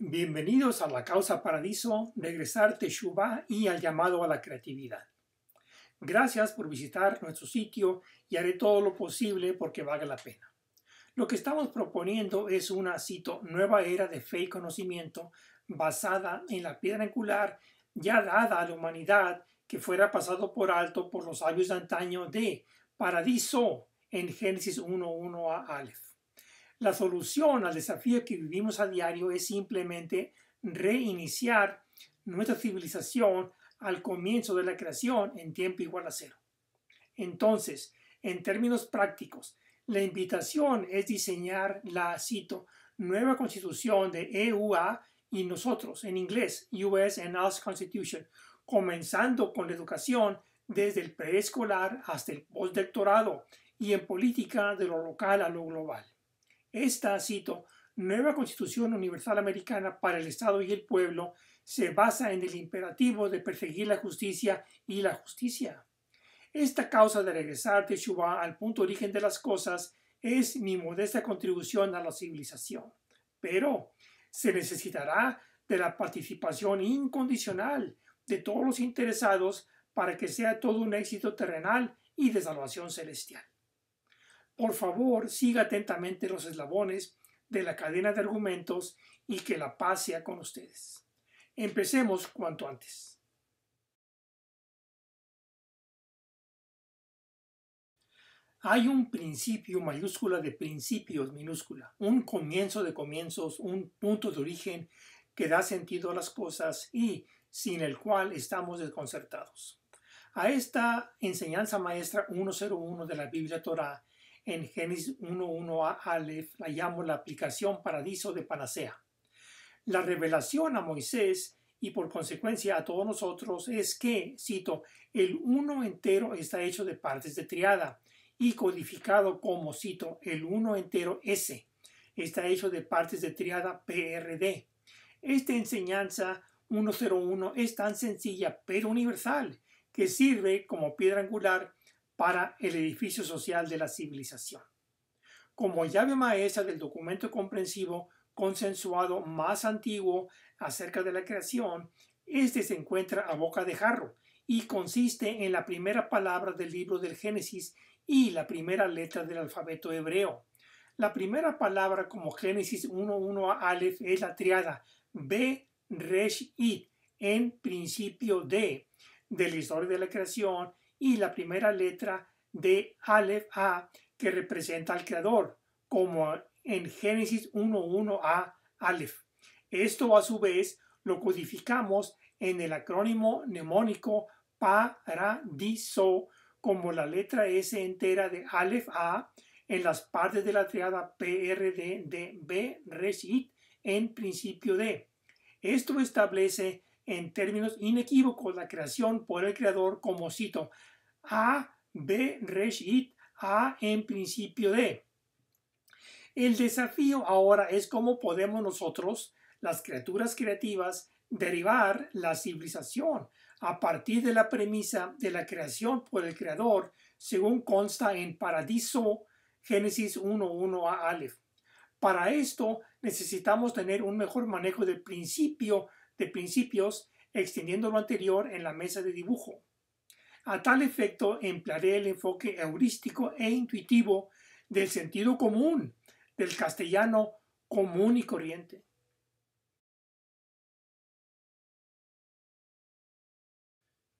Bienvenidos a la causa paradiso, regresar Teshuvah y al llamado a la creatividad. Gracias por visitar nuestro sitio y haré todo lo posible porque valga la pena. Lo que estamos proponiendo es una, nueva era de fe y conocimiento basada en la piedra angular ya dada a la humanidad que fuera pasado por alto por los sabios de antaño de paradiso en Génesis 1.1 a Aleph. La solución al desafío que vivimos a diario es simplemente reiniciar nuestra civilización al comienzo de la creación en tiempo igual a cero. Entonces, en términos prácticos, la invitación es diseñar la, cito, nueva constitución de EUA y nosotros, en inglés, US and Us Constitution, comenzando con la educación desde el preescolar hasta el postdoctorado y en política de lo local a lo global. Esta, cito, nueva Constitución Universal Americana para el Estado y el pueblo se basa en el imperativo de perseguir la justicia y la justicia. Esta causa de regresar de al punto origen de las cosas es mi modesta contribución a la civilización. Pero se necesitará de la participación incondicional de todos los interesados para que sea todo un éxito terrenal y de salvación celestial. Por favor, siga atentamente los eslabones de la cadena de argumentos y que la paz sea con ustedes. Empecemos cuanto antes. Hay un principio mayúscula de principios minúscula, un comienzo de comienzos, un punto de origen que da sentido a las cosas y sin el cual estamos desconcertados. A esta enseñanza maestra 101 de la Biblia Torah en Génesis 1.1a Aleph la llamo la aplicación paradiso de Panacea. La revelación a Moisés y por consecuencia a todos nosotros es que, cito, el uno entero está hecho de partes de triada y codificado como, cito, el uno entero S está hecho de partes de triada PRD. Esta enseñanza 101 es tan sencilla pero universal que sirve como piedra angular para el edificio social de la civilización. Como llave maestra del documento comprensivo consensuado más antiguo acerca de la creación, este se encuentra a boca de jarro y consiste en la primera palabra del libro del Génesis y la primera letra del alfabeto hebreo. La primera palabra como Génesis 1.1 Aleph es la triada B, Resh, y en principio de, de la historia de la creación y la primera letra de Aleph A que representa al Creador, como en Génesis 1.1a Aleph. Esto a su vez lo codificamos en el acrónimo mnemónico paradiso como la letra S entera de Aleph A en las partes de la triada PRD de B Resit en principio de. Esto establece en términos inequívocos la creación por el creador como cito A, B, Reshit, A en principio de. El desafío ahora es cómo podemos nosotros, las criaturas creativas, derivar la civilización a partir de la premisa de la creación por el creador, según consta en Paradiso Génesis 1.1 a Aleph. Para esto necesitamos tener un mejor manejo del principio de principios extendiendo lo anterior en la mesa de dibujo. A tal efecto emplearé el enfoque heurístico e intuitivo del sentido común, del castellano común y corriente.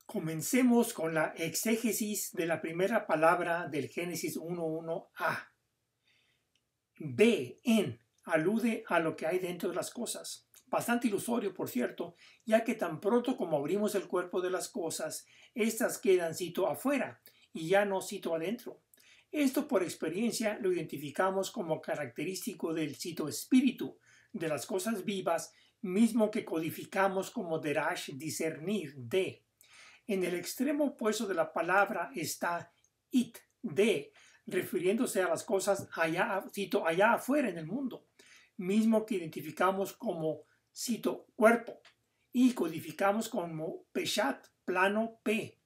Comencemos con la exégesis de la primera palabra del Génesis 1.1a. B en alude a lo que hay dentro de las cosas bastante ilusorio por cierto, ya que tan pronto como abrimos el cuerpo de las cosas, éstas quedan cito afuera y ya no cito adentro. Esto por experiencia lo identificamos como característico del cito espíritu de las cosas vivas, mismo que codificamos como derash discernir de. En el extremo opuesto de la palabra está it de, refiriéndose a las cosas allá, cito, allá afuera en el mundo, mismo que identificamos como cito, cuerpo, y codificamos como Peshat, plano P.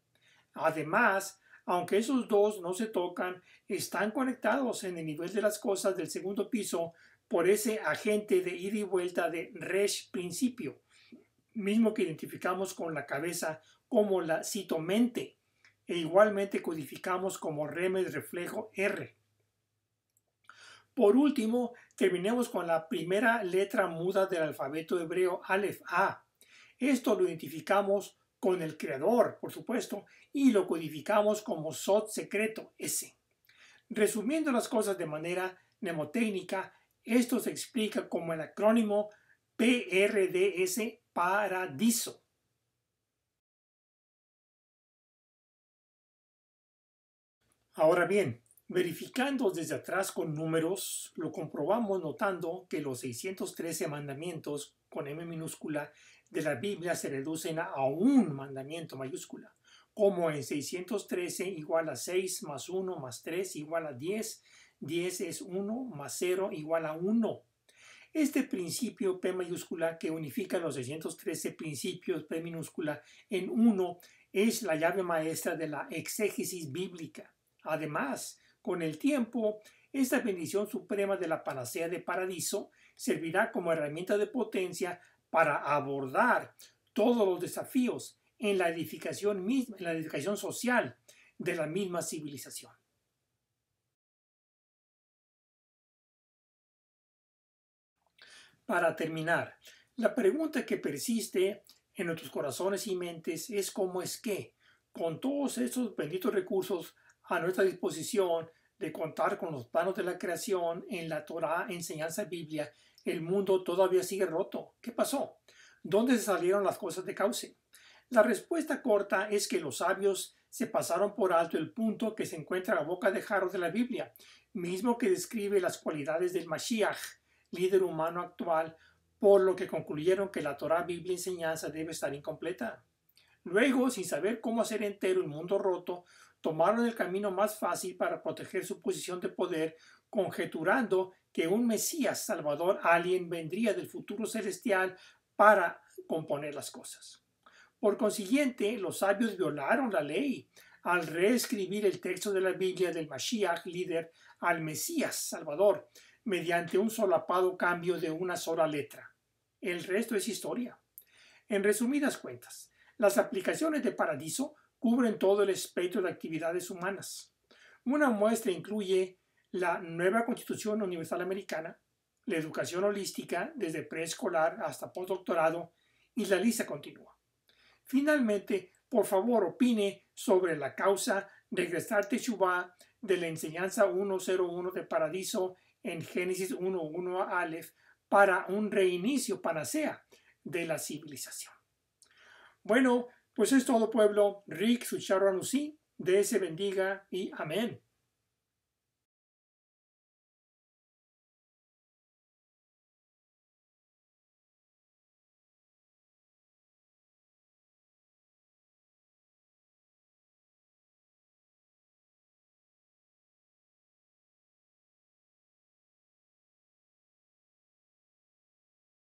Además, aunque esos dos no se tocan, están conectados en el nivel de las cosas del segundo piso por ese agente de ida y vuelta de Resh principio, mismo que identificamos con la cabeza como la mente, e igualmente codificamos como remes reflejo R. Por último, terminemos con la primera letra muda del alfabeto hebreo, Aleph A. Esto lo identificamos con el creador, por supuesto, y lo codificamos como SOT secreto S. Resumiendo las cosas de manera mnemotécnica, esto se explica como el acrónimo PRDS Paradiso. Ahora bien, Verificando desde atrás con números, lo comprobamos notando que los 613 mandamientos con M minúscula de la Biblia se reducen a un mandamiento mayúscula, como en 613 igual a 6 más 1 más 3 igual a 10, 10 es 1 más 0 igual a 1. Este principio P mayúscula que unifica los 613 principios P minúscula en 1 es la llave maestra de la exégesis bíblica. Además, con el tiempo, esta bendición suprema de la panacea de paradiso servirá como herramienta de potencia para abordar todos los desafíos en la edificación misma, en la edificación social de la misma civilización. Para terminar, la pregunta que persiste en nuestros corazones y mentes es cómo es que, con todos esos benditos recursos a nuestra disposición de contar con los planos de la creación en la Torá enseñanza biblia, el mundo todavía sigue roto. ¿Qué pasó? ¿Dónde se salieron las cosas de cauce? La respuesta corta es que los sabios se pasaron por alto el punto que se encuentra a la boca de jarro de la Biblia, mismo que describe las cualidades del Mashiach, líder humano actual, por lo que concluyeron que la Torá Biblia, enseñanza debe estar incompleta. Luego, sin saber cómo hacer entero el mundo roto, tomaron el camino más fácil para proteger su posición de poder, conjeturando que un Mesías Salvador alien vendría del futuro celestial para componer las cosas. Por consiguiente, los sabios violaron la ley al reescribir el texto de la Biblia del Mashiach líder al Mesías Salvador mediante un solapado cambio de una sola letra. El resto es historia. En resumidas cuentas, las aplicaciones de Paradiso cubren todo el espectro de actividades humanas. Una muestra incluye la nueva Constitución Universal Americana, la educación holística desde preescolar hasta postdoctorado y la lista continúa. Finalmente, por favor opine sobre la causa de Regresar Teshuvah de la enseñanza 101 de Paradiso en Génesis 1.1 a Aleph para un reinicio panacea de la civilización. Bueno, pues es todo pueblo, Rick Sucharonusí, de ese bendiga y amén.